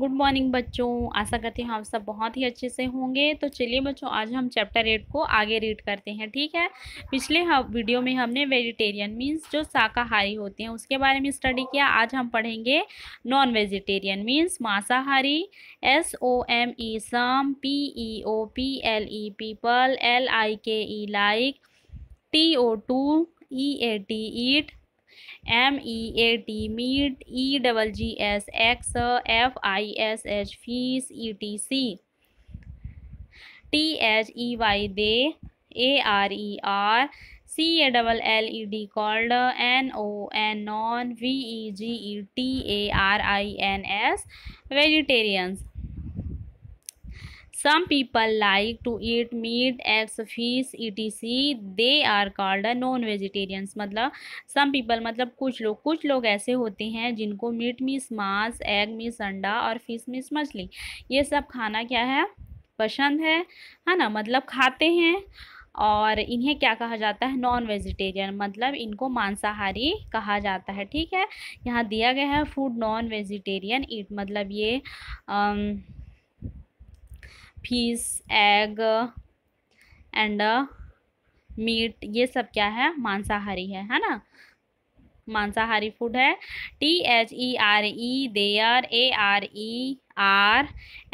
good morning बच्चों आशा करती हूँ आप सब बहुत ही अच्छे से होंगे तो चलिए बच्चों आज हम चैप्टर एट को आगे रीड करते हैं ठीक है पिछले हाँ वीडियो में हमने वेजिटेरियन मीन्स जो शाकाहारी होते हैं उसके बारे में स्टडी किया आज हम पढ़ेंगे नॉन वेजिटेरियन मीन्स मांसाहारी S O M E some P E O P L E people L I K E like T O to E A T eat M E A T meat E double G S X F I S H fees E T C T H E Y they A R E R C A double L E D called N O N non V E G E T A R I N S vegetarians some like to eat meat eggs fish E T C they are called non vegetarians मतलब some people मतलब कुछ लोग कुछ लोग ऐसे होते हैं जिनको मीट मीस मांस एग मीस अंडा और फिश मीस मछली ये सब खाना क्या है पसंद है है ना मतलब खाते हैं और इन्हें क्या कहा जाता है नॉन वेजिटेरियन मतलब इनको मांसाहारी कहा जाता है ठीक है यहाँ दिया गया है फूड नॉन वेजिटेरियन ईट मतलब ये आम, फिश एग एंड मीट ये सब क्या है मांसाहारी है है ना मांसाहारी फूड है T H E R E are A R E are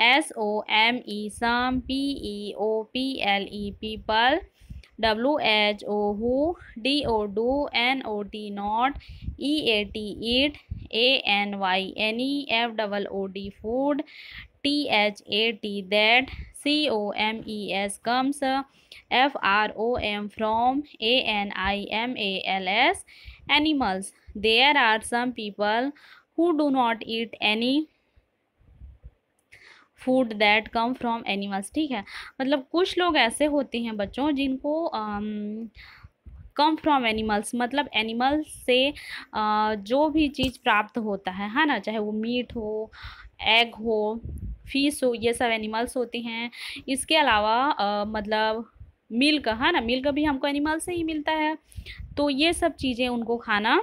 S O M E some P E O P L E people W H O who D O do N O T not E A T eat A N Y any E F double O D food T H A T that C O M E S comes F R O M from A N I am A L S animals there are some people who do not eat any food that come from animals ठीक है मतलब कुछ लोग ऐसे होते हैं बच्चों जिनको कम फ्रॉम एनिमल्स मतलब एनिमल्स से आ, जो भी चीज़ प्राप्त होता है है ना चाहे वो मीट हो एग हो फिश हो ये सब एनिमल्स होते हैं इसके अलावा आ, मतलब मिल्क है हाँ ना मिल्क भी हमको एनिमल से ही मिलता है तो ये सब चीज़ें उनको खाना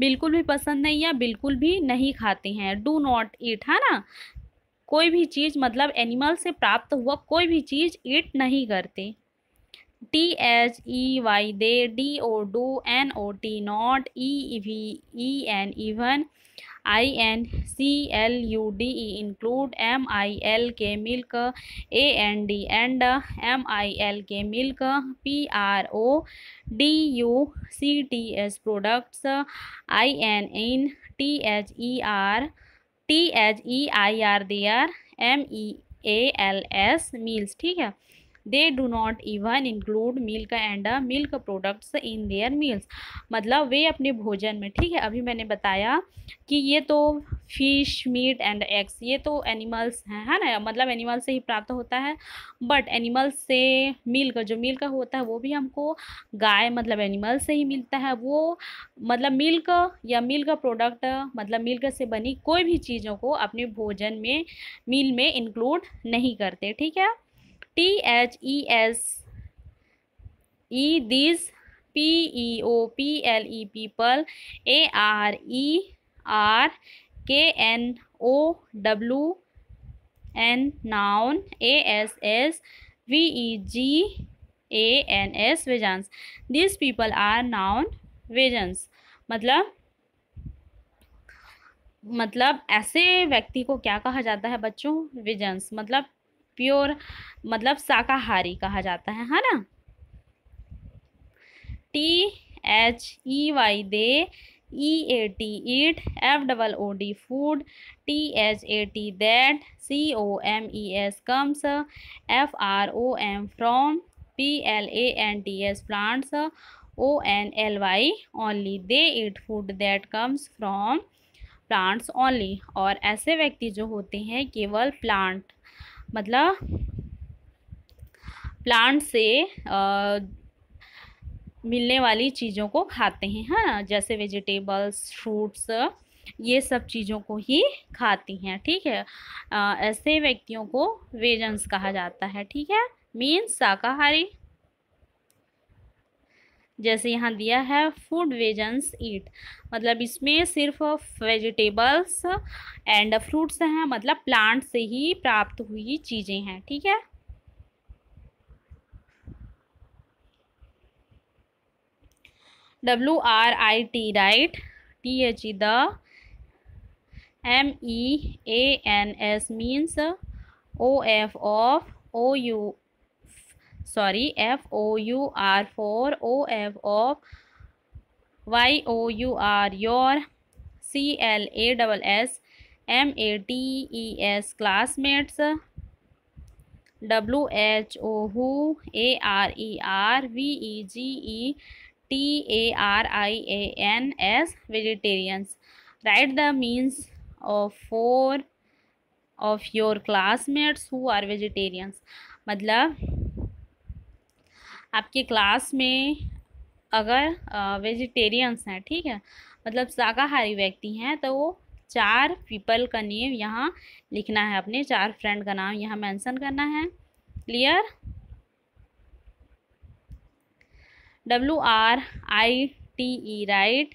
बिल्कुल भी पसंद नहीं या बिल्कुल भी नहीं खाते हैं डू नॉट ईट है ना कोई भी चीज़ मतलब एनिमल से प्राप्त हुआ कोई भी चीज़ ईट नहीं करते T H E Y they D O do N O T not E V E N even I N C L U D E include M I L K milk A N D and M I L K milk P R O D U C T S products I N in T H E R T H E I R D R M E A L S meals ठीक है they do not even include milk and milk products in their meals मतलब वे अपने भोजन में ठीक है अभी मैंने बताया कि ये तो फिश मीट एंड एग्स ये तो एनिमल्स हैं है ना मतलब एनिमल से ही प्राप्त होता है बट एनिमल्स से मिल्क जो मिल्क होता है वो भी हमको गाय मतलब एनिमल्स से ही मिलता है वो मतलब मिल्क या मिल्क प्रोडक्ट मतलब मिल्क से बनी कोई भी चीज़ों को अपने भोजन में मील में इंक्लूड नहीं करते ठीक है T H E S E this P E O P L E people A R E are K N O W N known A S as V E G A N S vegans this people are known vegans मतलब मतलब ऐसे व्यक्ति को क्या कहा जाता है बच्चों विजन्स मतलब प्योर मतलब शाकाहारी कहा जाता है है ना T H E Y they E A T eat F double O D food T H A T that C O M E S comes F R O M from P L A N T S plants O N L Y only they eat food that comes from plants only और ऐसे व्यक्ति जो होते हैं केवल plant मतलब plant से आ, मिलने वाली चीज़ों को खाते हैं है ना जैसे वेजिटेबल्स फ्रूट्स ये सब चीज़ों को ही खाती हैं ठीक है आ, ऐसे व्यक्तियों को वेजन्स कहा जाता है ठीक है मीन्स शाकाहारी जैसे यहाँ दिया है फूड वेजन्स ईट मतलब इसमें सिर्फ वेजिटेबल्स एंड फ्रूट्स हैं मतलब प्लांट से ही प्राप्त हुई चीज़ें हैं ठीक है W R I T write T H E the M E N S means O F of O U sorry F O U R four O F of Y O U R your C L A double S M A T E S classmates W H O who A R E are V E G E T A R I A N S vegetarians right the means of four of your classmates who are vegetarians मतलब आपकी class में अगर vegetarians हैं ठीक है मतलब शाकाहारी व्यक्ति हैं तो वो चार पीपल का नेम यहाँ लिखना है अपने चार फ्रेंड का नाम यहाँ मेंशन करना है clear W R I T E write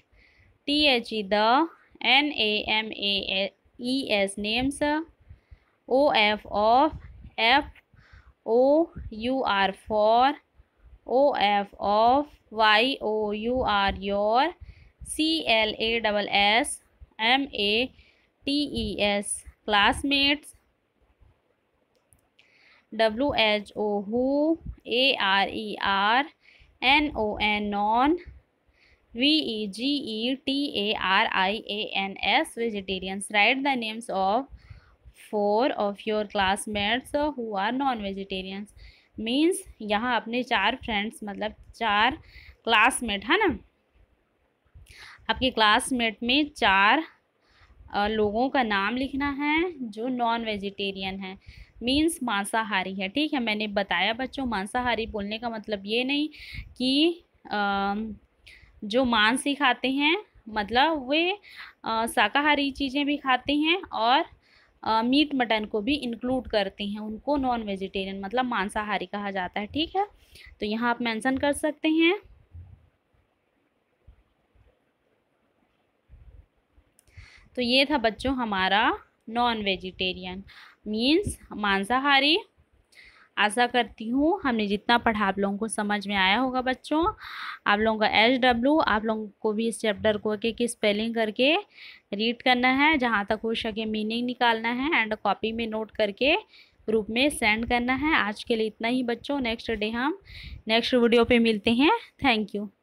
T H E the N A M A E S names O F of F O U R four OF of Y O U R your C L A double S M A T E S classmates W H O who A R E R N O N non V E G E T A R I A N S vegetarians write the names of four of your classmates who are non vegetarians means यहाँ अपने चार friends मतलब चार classmate है ना आपके classmate में चार लोगों का नाम लिखना है जो नॉन वेजिटेरियन है मीन्स मांसाहारी है ठीक है मैंने बताया बच्चों मांसाहारी बोलने का मतलब ये नहीं कि जो मांस ही खाते हैं मतलब वे शाकाहारी चीज़ें भी खाते हैं और मीट मटन को भी इंक्लूड करते हैं उनको नॉन वेजिटेरियन मतलब मांसाहारी कहा जाता है ठीक है तो यहाँ आप मेंशन कर सकते हैं तो ये था बच्चों हमारा नॉन वेजिटेरियन मीन्स मांसाहारी आशा करती हूँ हमने जितना पढ़ा आप लोगों को समझ में आया होगा बच्चों आप लोगों का एच डब्ल्यू आप लोगों को भी इस चैप्टर को एक स्पेलिंग करके रीड करना है जहाँ तक हो सके मीनिंग निकालना है एंड कॉपी में नोट करके ग्रुप में सेंड करना है आज के लिए इतना ही बच्चों नेक्स्ट डे हम नेक्स्ट वीडियो पे मिलते हैं थैंक यू